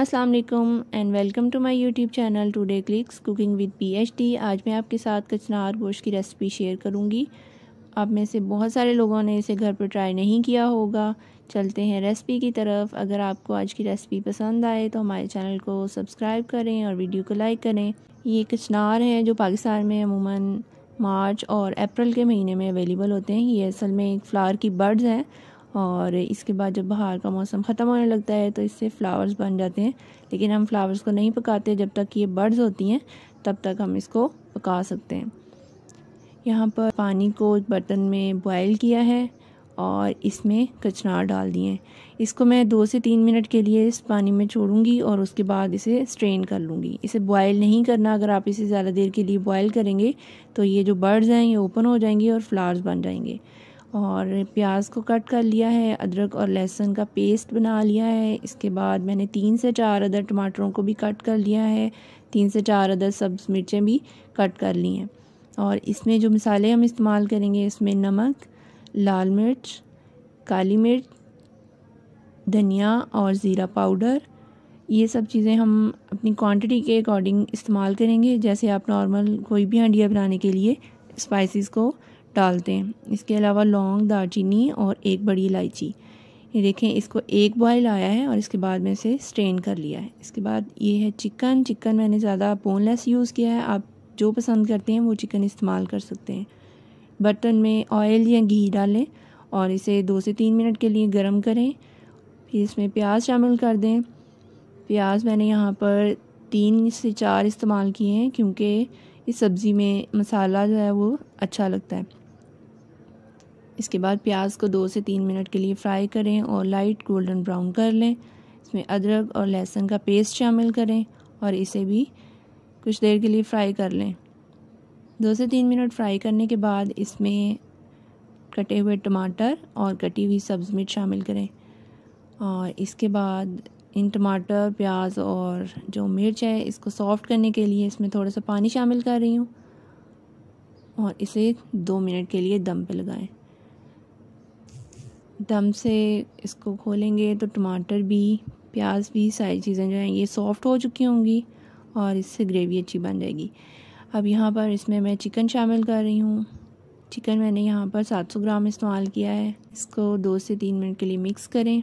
अस्सलाम वालेकुम and welcome to my YouTube channel today clicks cooking with PhD आज मैं आपके साथ कचनार गोश्त की रेसिपी शेयर करूंगी आप में से बहुत सारे लोगों ने इसे घर पर ट्राई नहीं किया होगा चलते हैं रेसिपी की तरफ अगर आपको आज की रेसिपी पसंद आए तो हमारे चैनल को सब्सक्राइब करें और वीडियो को लाइक करें ये कचनार है जो पाकिस्तान में अमूमन मार्च और अप्रैल के महीने में अवेलेबल होते हैं ये असल में एक फ्लावर की बर्ड्स हैं और इसके बाद जब बाहर का मौसम ख़त्म होने लगता है तो इससे फ़्लावर्स बन जाते हैं लेकिन हम फ्लावर्स को नहीं पकाते जब तक ये बर्ड्स होती हैं तब तक हम इसको पका सकते हैं यहाँ पर पानी को बर्तन में बॉयल किया है और इसमें कचनार डाल दिए इसको मैं दो से तीन मिनट के लिए इस पानी में छोड़ूंगी और उसके बाद इसे स्ट्रेन कर लूँगी इसे बॉयल नहीं करना अगर आप इसे ज़्यादा देर के लिए बॉयल करेंगे तो ये जो बर्ड्स हैं ये ओपन हो जाएंगे और फ्लावर्स बन जाएंगे और प्याज को कट कर लिया है अदरक और लहसुन का पेस्ट बना लिया है इसके बाद मैंने तीन से चार अदर टमाटरों को भी कट कर लिया है तीन से चार अदर सब्ज़ मिर्चें भी कट कर ली हैं और इसमें जो मसाले हम इस्तेमाल करेंगे इसमें नमक लाल मिर्च काली मिर्च धनिया और ज़ीरा पाउडर ये सब चीज़ें हम अपनी क्वांटिटी के अकॉर्डिंग इस्तेमाल करेंगे जैसे आप नॉर्मल कोई भी हंडिया बनाने के लिए स्पाइसेस को डालते हैं इसके अलावा लौंग दालचीनी और एक बड़ी इलायची ये देखें इसको एक बॉयल आया है और इसके बाद में इसे स्ट्रेन कर लिया है इसके बाद ये है चिकन चिकन मैंने ज़्यादा बोनलेस यूज़ किया है आप जो पसंद करते हैं वो चिकन इस्तेमाल कर सकते हैं बर्तन में ऑयल या घी डालें और इसे दो से तीन मिनट के लिए गर्म करें फिर इसमें प्याज शामिल कर दें प्याज मैंने यहाँ पर तीन से चार इस्तेमाल किए हैं क्योंकि इस सब्ज़ी में मसाला जो है वो अच्छा लगता है इसके बाद प्याज को दो से तीन मिनट के लिए फ्राई करें और लाइट गोल्डन ब्राउन कर लें इसमें अदरक और लहसुन का पेस्ट शामिल करें और इसे भी कुछ देर के लिए फ्राई कर लें दो से तीन मिनट फ्राई करने के बाद इसमें कटे हुए टमाटर और कटी हुई सब्ज़ मिर्च शामिल करें और इसके बाद इन टमाटर प्याज और जो मिर्च है इसको सॉफ्ट करने के लिए इसमें थोड़ा सा पानी शामिल कर रही हूँ और इसे दो मिनट के लिए दम पे लगाएं दम से इसको खोलेंगे तो टमाटर भी प्याज भी सारी चीज़ें जो हैं ये सॉफ़्ट हो चुकी होंगी और इससे ग्रेवी अच्छी बन जाएगी अब यहाँ पर इसमें मैं चिकन शामिल कर रही हूँ चिकन मैंने यहाँ पर 700 ग्राम इस्तेमाल किया है इसको दो से तीन मिनट के लिए मिक्स करें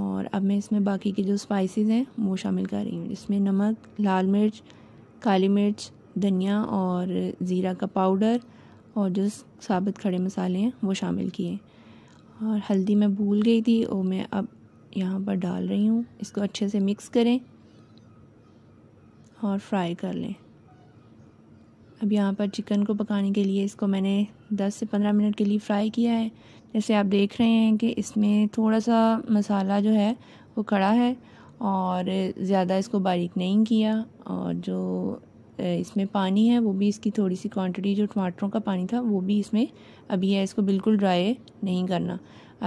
और अब मैं इसमें बाकी के जो स्पाइसेस हैं वो शामिल कर रही हूँ इसमें नमक लाल मिर्च काली मिर्च धनिया और ज़ीरा का पाउडर और जो साबित खड़े मसाले हैं वो शामिल किए और हल्दी मैं भूल गई थी और मैं अब यहाँ पर डाल रही हूँ इसको अच्छे से मिक्स करें और फ्राई कर लें अब यहाँ पर चिकन को पकाने के लिए इसको मैंने 10 से 15 मिनट के लिए फ्राई किया है जैसे आप देख रहे हैं कि इसमें थोड़ा सा मसाला जो है वो खड़ा है और ज़्यादा इसको बारीक नहीं किया और जो इसमें पानी है वो भी इसकी थोड़ी सी क्वांटिटी जो टमाटरों का पानी था वो भी इसमें अभी है इसको बिल्कुल ड्राई नहीं करना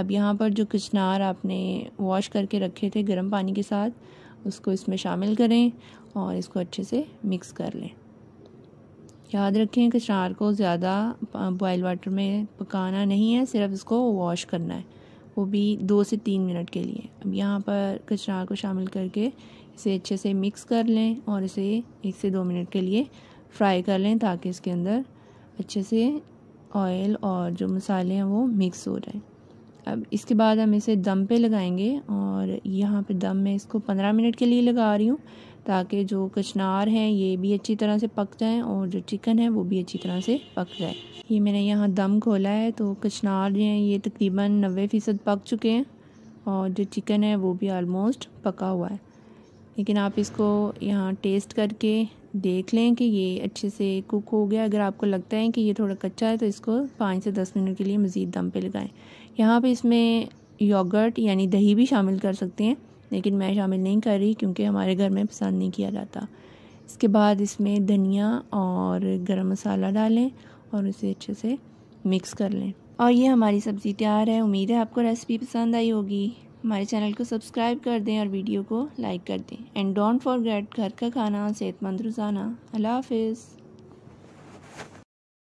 अब यहाँ पर जो किचनार आपने वॉश करके रखे थे गर्म पानी के साथ उसको इसमें शामिल करें और इसको अच्छे से मिक्स कर लें याद रखें किचनार को ज़्यादा बॉयल वाटर में पकाना नहीं है सिर्फ इसको वॉश करना है वो भी दो से तीन मिनट के लिए अब यहाँ पर कचनार को शामिल करके इसे अच्छे से मिक्स कर लें और इसे एक से दो मिनट के लिए फ्राई कर लें ताकि इसके अंदर अच्छे से ऑयल और जो मसाले हैं वो मिक्स हो जाए अब इसके बाद हम इसे दम पे लगाएंगे और यहाँ पे दम मैं इसको पंद्रह मिनट के लिए लगा रही हूँ ताकि जो कचनार हैं ये भी अच्छी तरह से पक जाएँ और जो चिकन है वो भी अच्छी तरह से पक जाए ये मैंने यहाँ दम खोला है तो कचनार जो हैं ये तकरीबन नबे फ़ीसद पक चुके हैं और जो चिकन है वो भी आलमोस्ट पका हुआ है लेकिन आप इसको यहाँ टेस्ट करके देख लें कि ये अच्छे से कुक हो गया अगर आपको लगता है कि ये थोड़ा कच्चा है तो इसको पाँच से दस मिनट के लिए मज़ीद दम पे लगाएं यहाँ पे इसमें योगर्ट यानी दही भी शामिल कर सकते हैं लेकिन मैं शामिल नहीं कर रही क्योंकि हमारे घर में पसंद नहीं किया जाता इसके बाद इसमें धनिया और गर्म मसाला डालें और उसे अच्छे से मिक्स कर लें और ये हमारी सब्ज़ी तैयार है उम्मीद है आपको रेसिपी पसंद आई होगी हमारे चैनल को सब्सक्राइब कर दें और वीडियो को लाइक कर दें एंड डोंट फॉरगेट घर का खाना सेहतमंद रोज़ाना अल्लाह हाफिज़